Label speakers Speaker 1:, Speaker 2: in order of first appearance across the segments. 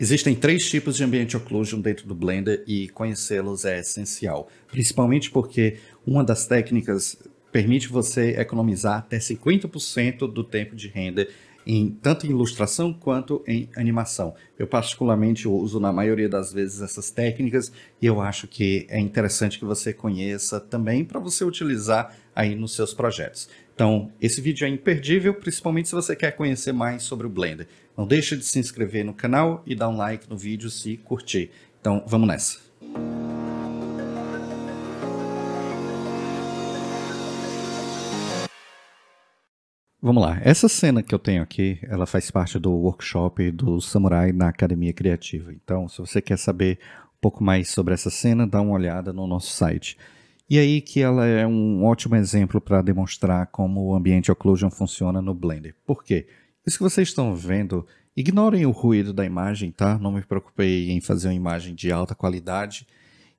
Speaker 1: Existem três tipos de ambiente occlusion dentro do Blender e conhecê-los é essencial, principalmente porque uma das técnicas permite você economizar até 50% do tempo de render em tanto em ilustração quanto em animação. Eu particularmente uso na maioria das vezes essas técnicas e eu acho que é interessante que você conheça também para você utilizar aí nos seus projetos. Então, esse vídeo é imperdível, principalmente se você quer conhecer mais sobre o Blender. Não deixe de se inscrever no canal e dar um like no vídeo se curtir. Então, vamos nessa. Vamos lá. Essa cena que eu tenho aqui, ela faz parte do workshop do Samurai na Academia Criativa. Então, se você quer saber um pouco mais sobre essa cena, dá uma olhada no nosso site. E aí que ela é um ótimo exemplo para demonstrar como o ambiente occlusion funciona no Blender. Por quê? Isso que vocês estão vendo, ignorem o ruído da imagem, tá? Não me preocupei em fazer uma imagem de alta qualidade.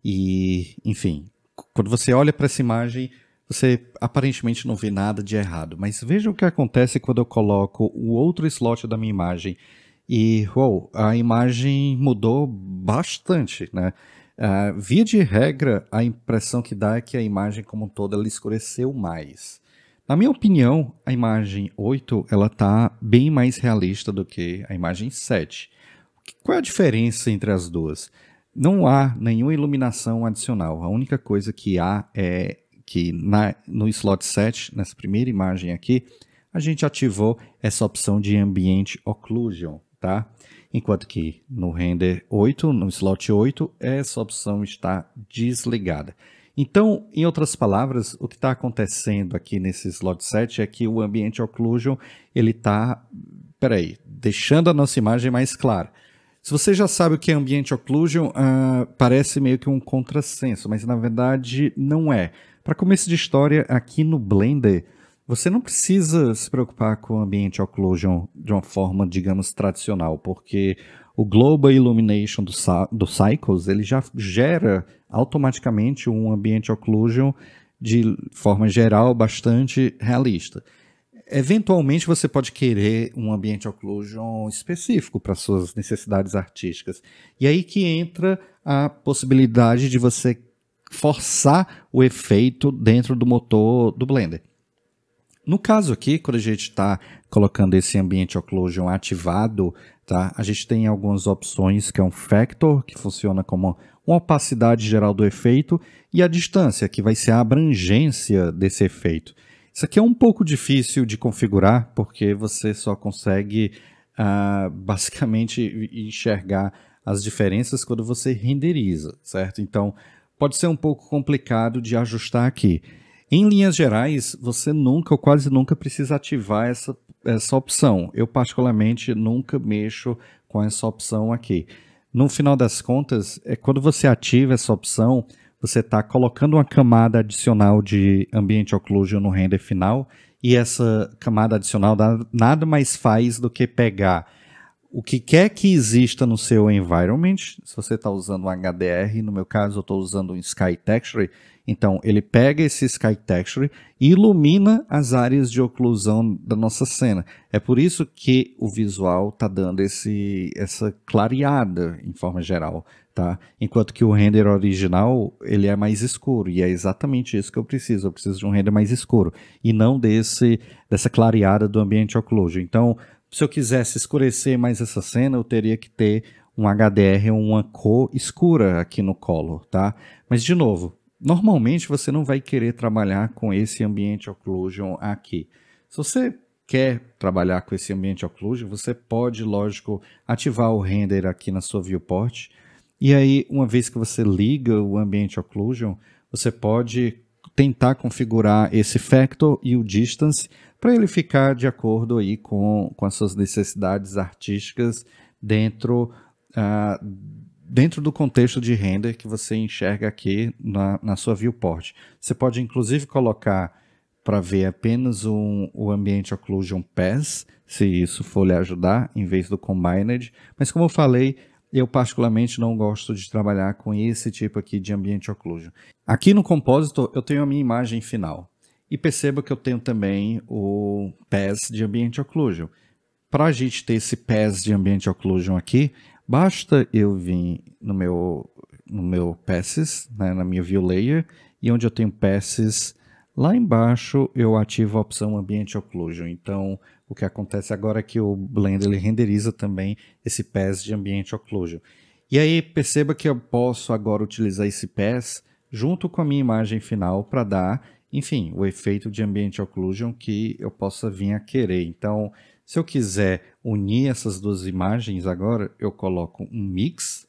Speaker 1: E, enfim, quando você olha para essa imagem, você aparentemente não vê nada de errado. Mas veja o que acontece quando eu coloco o outro slot da minha imagem. E, uou, a imagem mudou bastante, né? Uh, via de regra, a impressão que dá é que a imagem como um todo ela escureceu mais. Na minha opinião, a imagem 8 ela tá bem mais realista do que a imagem 7. Qual é a diferença entre as duas? Não há nenhuma iluminação adicional. A única coisa que há é que na, no slot 7, nessa primeira imagem aqui, a gente ativou essa opção de ambiente Occlusion, tá? Enquanto que no render 8, no slot 8, essa opção está desligada. Então, em outras palavras, o que está acontecendo aqui nesse slot 7 é que o ambiente occlusion ele está, peraí, deixando a nossa imagem mais clara. Se você já sabe o que é ambiente occlusion, uh, parece meio que um contrassenso, mas na verdade não é. Para começo de história, aqui no Blender, você não precisa se preocupar com o ambiente occlusion de uma forma, digamos, tradicional, porque o Global Illumination do, do Cycles, ele já gera automaticamente um ambiente occlusion de forma geral bastante realista. Eventualmente você pode querer um ambiente occlusion específico para suas necessidades artísticas. E aí que entra a possibilidade de você forçar o efeito dentro do motor do Blender. No caso aqui, quando a gente está colocando esse ambiente occlusion ativado, tá? a gente tem algumas opções, que é um factor, que funciona como uma opacidade geral do efeito, e a distância, que vai ser a abrangência desse efeito. Isso aqui é um pouco difícil de configurar, porque você só consegue uh, basicamente enxergar as diferenças quando você renderiza, certo? Então, pode ser um pouco complicado de ajustar aqui. Em linhas gerais, você nunca ou quase nunca precisa ativar essa, essa opção. Eu, particularmente, nunca mexo com essa opção aqui. No final das contas, é quando você ativa essa opção, você está colocando uma camada adicional de ambiente occlusion no render final e essa camada adicional nada mais faz do que pegar o que quer que exista no seu environment, se você está usando um HDR, no meu caso eu estou usando um Sky Texture, então, ele pega esse sky texture e ilumina as áreas de oclusão da nossa cena. É por isso que o visual está dando esse, essa clareada em forma geral, tá? Enquanto que o render original, ele é mais escuro, e é exatamente isso que eu preciso. Eu preciso de um render mais escuro e não desse dessa clareada do ambiente occlusion. Então, se eu quisesse escurecer mais essa cena, eu teria que ter um HDR, uma cor escura aqui no color, tá? Mas de novo, normalmente você não vai querer trabalhar com esse ambiente occlusion aqui. Se você quer trabalhar com esse ambiente occlusion, você pode, lógico, ativar o render aqui na sua viewport. E aí, uma vez que você liga o ambiente occlusion, você pode tentar configurar esse factor e o distance para ele ficar de acordo aí com, com as suas necessidades artísticas dentro uh, dentro do contexto de render que você enxerga aqui na, na sua viewport. Você pode inclusive colocar para ver apenas um, o ambiente Occlusion Pass, se isso for lhe ajudar, em vez do Combined. Mas como eu falei, eu particularmente não gosto de trabalhar com esse tipo aqui de ambiente Occlusion. Aqui no Compositor eu tenho a minha imagem final. E perceba que eu tenho também o Pass de ambiente Occlusion. Para a gente ter esse Pass de ambiente Occlusion aqui, Basta eu vir no meu, no meu Passes, né, na minha View Layer, e onde eu tenho Passes, lá embaixo eu ativo a opção Ambiente Occlusion. Então, o que acontece agora é que o Blender ele renderiza também esse Pass de Ambiente Occlusion. E aí perceba que eu posso agora utilizar esse Pass junto com a minha imagem final para dar, enfim, o efeito de Ambiente Occlusion que eu possa vir a querer. Então, se eu quiser unir essas duas imagens agora, eu coloco um mix.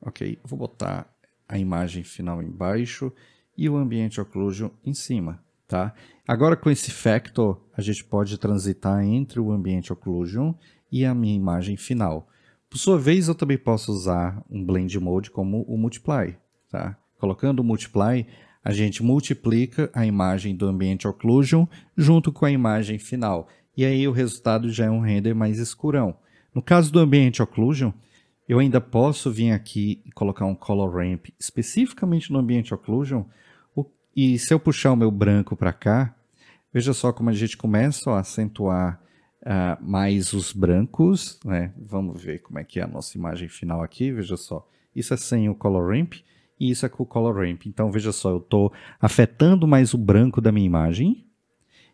Speaker 1: Ok, vou botar a imagem final embaixo e o ambiente occlusion em cima, tá? Agora com esse factor, a gente pode transitar entre o ambiente occlusion e a minha imagem final. Por sua vez, eu também posso usar um blend mode como o multiply, tá? Colocando o multiply, a gente multiplica a imagem do ambiente occlusion junto com a imagem final e aí o resultado já é um render mais escurão. No caso do ambiente occlusion, eu ainda posso vir aqui e colocar um color ramp especificamente no ambiente occlusion, e se eu puxar o meu branco para cá, veja só como a gente começa a acentuar uh, mais os brancos, né? Vamos ver como é que é a nossa imagem final aqui, veja só. Isso é sem o color ramp e isso é com o color ramp. Então veja só, eu estou afetando mais o branco da minha imagem,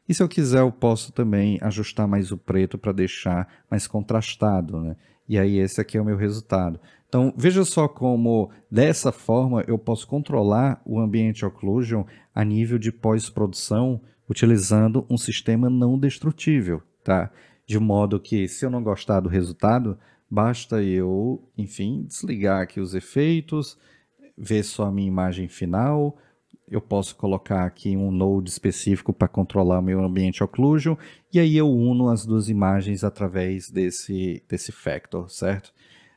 Speaker 1: e se eu quiser, eu posso também ajustar mais o preto para deixar mais contrastado, né? E aí esse aqui é o meu resultado. Então veja só como dessa forma eu posso controlar o ambiente occlusion a nível de pós-produção utilizando um sistema não destrutível, tá? De modo que se eu não gostar do resultado, basta eu, enfim, desligar aqui os efeitos, ver só a minha imagem final, eu posso colocar aqui um node específico para controlar o meu ambiente occlusion, e aí eu uno as duas imagens através desse, desse factor, certo?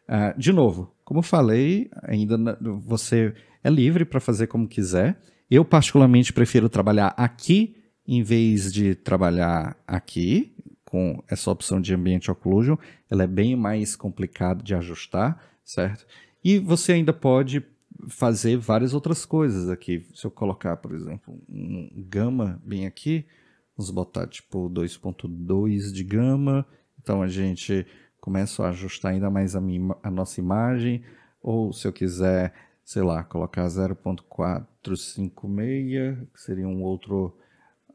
Speaker 1: Uh, de novo, como falei, ainda você é livre para fazer como quiser. Eu, particularmente, prefiro trabalhar aqui em vez de trabalhar aqui, com essa opção de ambiente occlusion. Ela é bem mais complicada de ajustar, certo? E você ainda pode fazer várias outras coisas aqui. Se eu colocar, por exemplo, um gama bem aqui, vamos botar tipo 2.2 de gama, então a gente começa a ajustar ainda mais a, minha, a nossa imagem, ou se eu quiser, sei lá, colocar 0.456, que seria um outro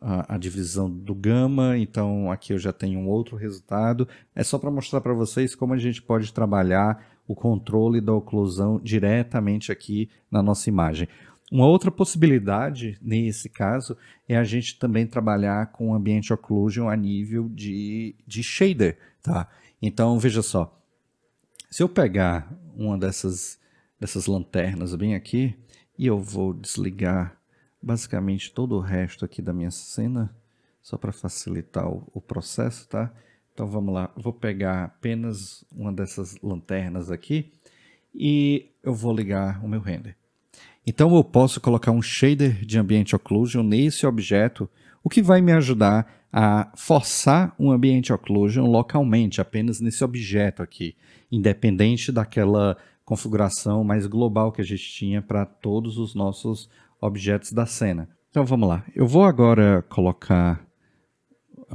Speaker 1: a, a, divisão do gama, então aqui eu já tenho um outro resultado. É só para mostrar para vocês como a gente pode trabalhar o controle da oclusão diretamente aqui na nossa imagem. Uma outra possibilidade nesse caso é a gente também trabalhar com ambiente occlusion a nível de, de shader, tá? Então, veja só, se eu pegar uma dessas, dessas lanternas bem aqui e eu vou desligar basicamente todo o resto aqui da minha cena, só para facilitar o, o processo, tá? Então vamos lá, vou pegar apenas uma dessas lanternas aqui e eu vou ligar o meu render. Então eu posso colocar um shader de ambiente occlusion nesse objeto, o que vai me ajudar a forçar um ambiente occlusion localmente, apenas nesse objeto aqui, independente daquela configuração mais global que a gente tinha para todos os nossos objetos da cena. Então vamos lá, eu vou agora colocar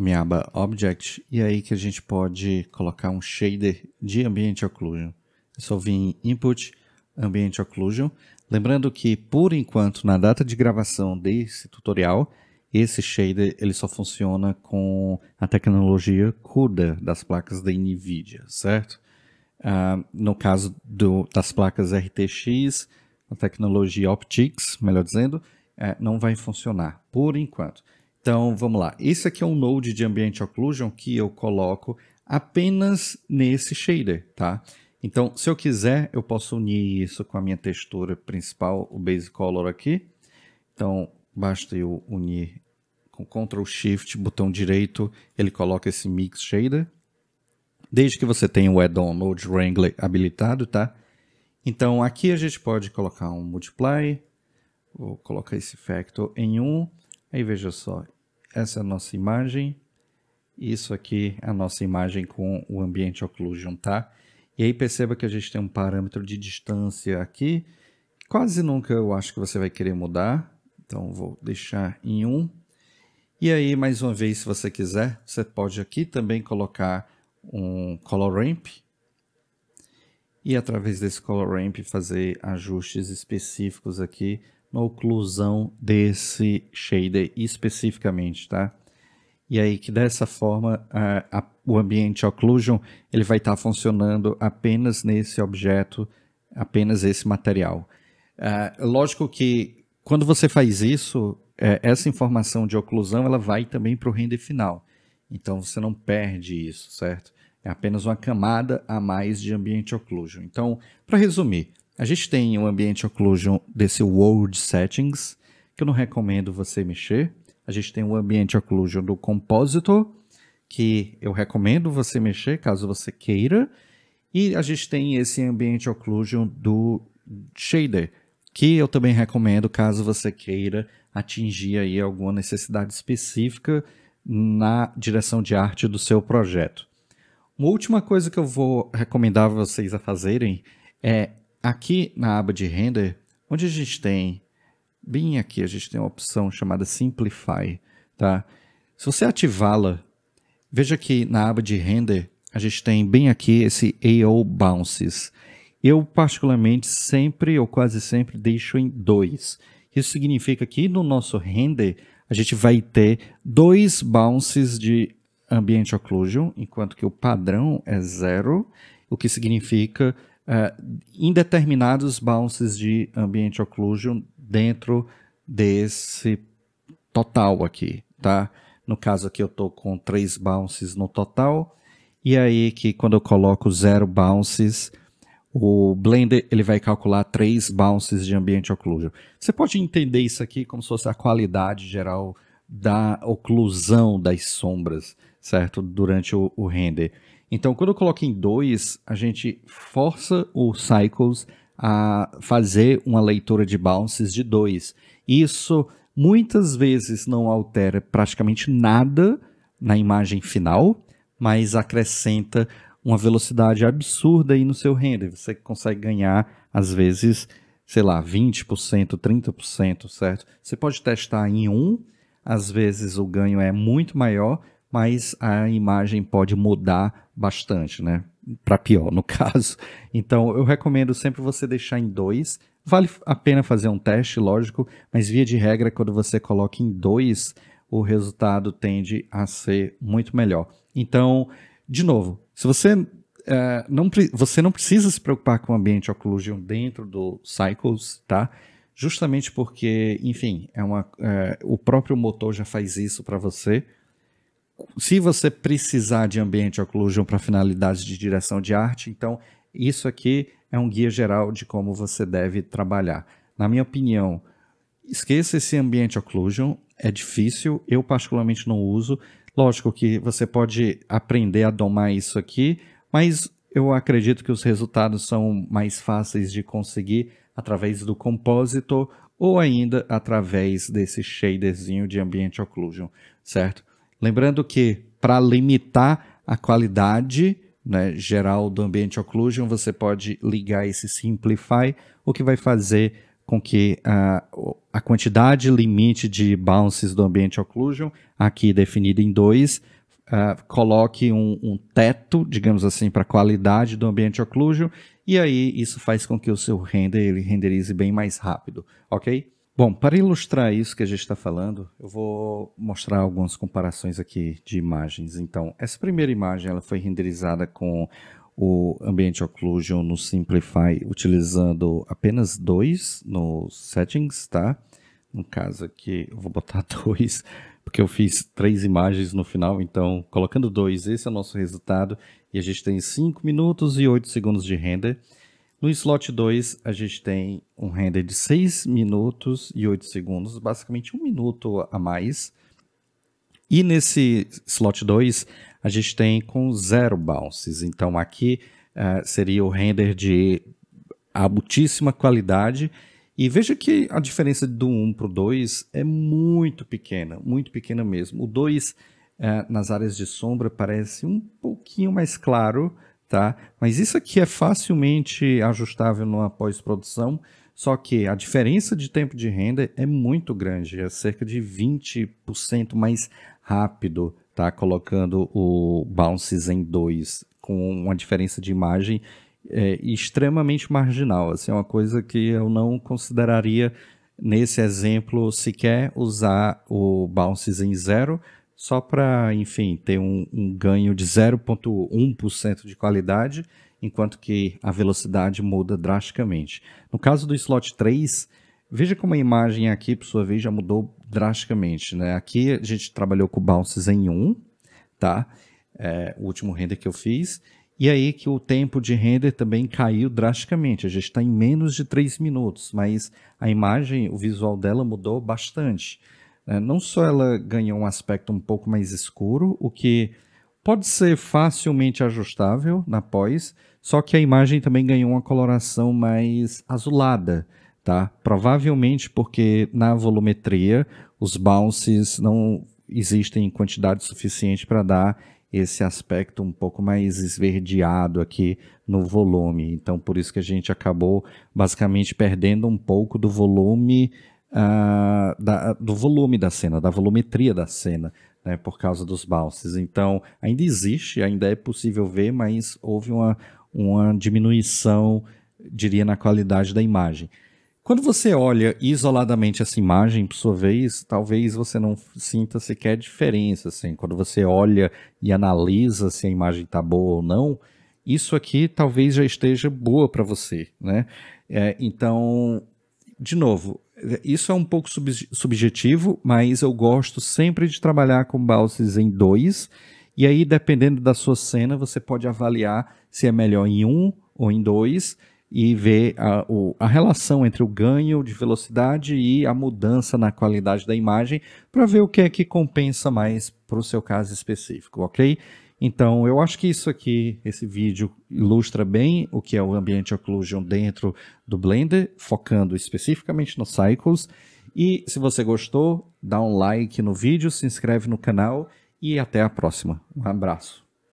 Speaker 1: minha aba Object e é aí que a gente pode colocar um shader de ambiente Occlusion. É só vir em Input, ambiente Occlusion. Lembrando que, por enquanto, na data de gravação desse tutorial, esse shader ele só funciona com a tecnologia CUDA das placas da NVIDIA, certo? Uh, no caso do, das placas RTX, a tecnologia Optics, melhor dizendo, eh, não vai funcionar por enquanto. Então, vamos lá. Esse aqui é um node de ambiente Occlusion que eu coloco apenas nesse shader, tá? Então, se eu quiser, eu posso unir isso com a minha textura principal, o Base Color aqui. Então, basta eu unir com Ctrl Shift, botão direito, ele coloca esse Mix Shader. Desde que você tenha o add-on Node Wrangler habilitado, tá? Então, aqui a gente pode colocar um Multiply, vou colocar esse Factor em 1. Um. Aí veja só, essa é a nossa imagem. Isso aqui é a nossa imagem com o ambiente occlusion, tá? E aí perceba que a gente tem um parâmetro de distância aqui. Quase nunca eu acho que você vai querer mudar. Então vou deixar em 1. Um. E aí, mais uma vez, se você quiser, você pode aqui também colocar um color ramp. E através desse color ramp fazer ajustes específicos aqui na oclusão desse shader especificamente, tá? E aí que dessa forma a, a, o ambiente occlusion ele vai estar tá funcionando apenas nesse objeto, apenas esse material. Uh, lógico que quando você faz isso, é, essa informação de oclusão ela vai também para o render final. Então você não perde isso, certo? É apenas uma camada a mais de ambiente occlusion. Então, para resumir, a gente tem o um ambiente occlusion desse World Settings, que eu não recomendo você mexer. A gente tem o um ambiente occlusion do Compositor, que eu recomendo você mexer caso você queira. E a gente tem esse ambiente occlusion do shader, que eu também recomendo caso você queira atingir aí alguma necessidade específica na direção de arte do seu projeto. Uma última coisa que eu vou recomendar vocês a fazerem é Aqui na aba de render, onde a gente tem, bem aqui, a gente tem uma opção chamada Simplify, tá? Se você ativá-la, veja que na aba de render, a gente tem bem aqui esse AO Bounces. Eu, particularmente, sempre ou quase sempre deixo em 2. Isso significa que no nosso render, a gente vai ter dois bounces de ambiente occlusion, enquanto que o padrão é zero, o que significa uh, é, em determinados bounces de ambiente occlusion dentro desse total aqui, tá? No caso aqui eu estou com três bounces no total, e aí que quando eu coloco zero bounces, o Blender ele vai calcular três bounces de ambiente occlusion. Você pode entender isso aqui como se fosse a qualidade geral da oclusão das sombras, certo? Durante o, o render. Então, quando eu coloco em 2, a gente força o Cycles a fazer uma leitura de bounces de 2. Isso muitas vezes não altera praticamente nada na imagem final, mas acrescenta uma velocidade absurda aí no seu render. Você consegue ganhar, às vezes, sei lá, 20%, 30%, certo? Você pode testar em 1, um, às vezes o ganho é muito maior, mas a imagem pode mudar bastante, né? Para pior, no caso. Então, eu recomendo sempre você deixar em dois. Vale a pena fazer um teste, lógico, mas via de regra, quando você coloca em dois, o resultado tende a ser muito melhor. Então, de novo, se você Uh, não, você não precisa se preocupar com o ambiente occlusion dentro do Cycles, tá? Justamente porque, enfim, é uma, uh, o próprio motor já faz isso para você se você precisar de ambiente occlusion para finalidades de direção de arte, então isso aqui é um guia geral de como você deve trabalhar. Na minha opinião, esqueça esse ambiente occlusion, é difícil, eu particularmente não uso. Lógico que você pode aprender a domar isso aqui, mas eu acredito que os resultados são mais fáceis de conseguir através do compositor ou ainda através desse shaderzinho de ambiente occlusion, certo? Lembrando que, para limitar a qualidade né, geral do ambiente occlusion, você pode ligar esse Simplify, o que vai fazer com que a, a quantidade limite de bounces do ambiente occlusion, aqui definida em 2, uh, coloque um, um teto, digamos assim, para a qualidade do ambiente occlusion, e aí isso faz com que o seu render ele renderize bem mais rápido, ok? Bom, para ilustrar isso que a gente está falando, eu vou mostrar algumas comparações aqui de imagens. Então, essa primeira imagem ela foi renderizada com o Ambient Occlusion no Simplify, utilizando apenas dois no Settings, tá? No caso aqui, eu vou botar dois, porque eu fiz três imagens no final, então colocando dois, esse é o nosso resultado. E a gente tem 5 minutos e 8 segundos de render. No slot 2, a gente tem um render de 6 minutos e 8 segundos, basicamente um minuto a mais. E nesse slot 2, a gente tem com zero bounces. Então aqui uh, seria o render de altíssima qualidade. E veja que a diferença do 1 para o 2 é muito pequena, muito pequena mesmo. O 2, uh, eh, nas áreas de sombra, parece um pouquinho mais claro, tá? Mas isso aqui é facilmente ajustável numa pós-produção, só que a diferença de tempo de renda é muito grande, é cerca de 20% mais rápido, tá? Colocando o bounces em 2 com uma diferença de imagem é, extremamente marginal, assim, é uma coisa que eu não consideraria nesse exemplo sequer usar o bounces em 0, só para, enfim, ter um, um ganho de 0,1% de qualidade, enquanto que a velocidade muda drasticamente. No caso do slot 3, veja como a imagem aqui, por sua vez, já mudou drasticamente. Né? Aqui a gente trabalhou com bounces em 1, tá? É, o último render que eu fiz. E aí que o tempo de render também caiu drasticamente. A gente está em menos de 3 minutos, mas a imagem, o visual dela mudou bastante. Né? Não só ela ganhou um aspecto um pouco mais escuro, o que pode ser facilmente ajustável na pós, só que a imagem também ganhou uma coloração mais azulada, tá? Provavelmente porque na volumetria os bounces não existem em quantidade suficiente para dar esse aspecto um pouco mais esverdeado aqui no volume. Então, por isso que a gente acabou basicamente perdendo um pouco do volume ah, da, do volume da cena, da volumetria da cena, né, por causa dos balses. Então, ainda existe, ainda é possível ver, mas houve uma, uma diminuição, diria, na qualidade da imagem. Quando você olha isoladamente essa imagem, por sua vez, talvez você não sinta sequer diferença. Assim. Quando você olha e analisa se a imagem está boa ou não, isso aqui talvez já esteja boa para você. Né? É, então, de novo, isso é um pouco sub subjetivo, mas eu gosto sempre de trabalhar com balses em dois. E aí, dependendo da sua cena, você pode avaliar se é melhor em um ou em dois e ver a, o, a relação entre o ganho de velocidade e a mudança na qualidade da imagem para ver o que é que compensa mais para o seu caso específico, ok? Então, eu acho que isso aqui, esse vídeo, ilustra bem o que é o ambiente Occlusion dentro do Blender, focando especificamente no Cycles. E se você gostou, dá um like no vídeo, se inscreve no canal e até a próxima. Um abraço.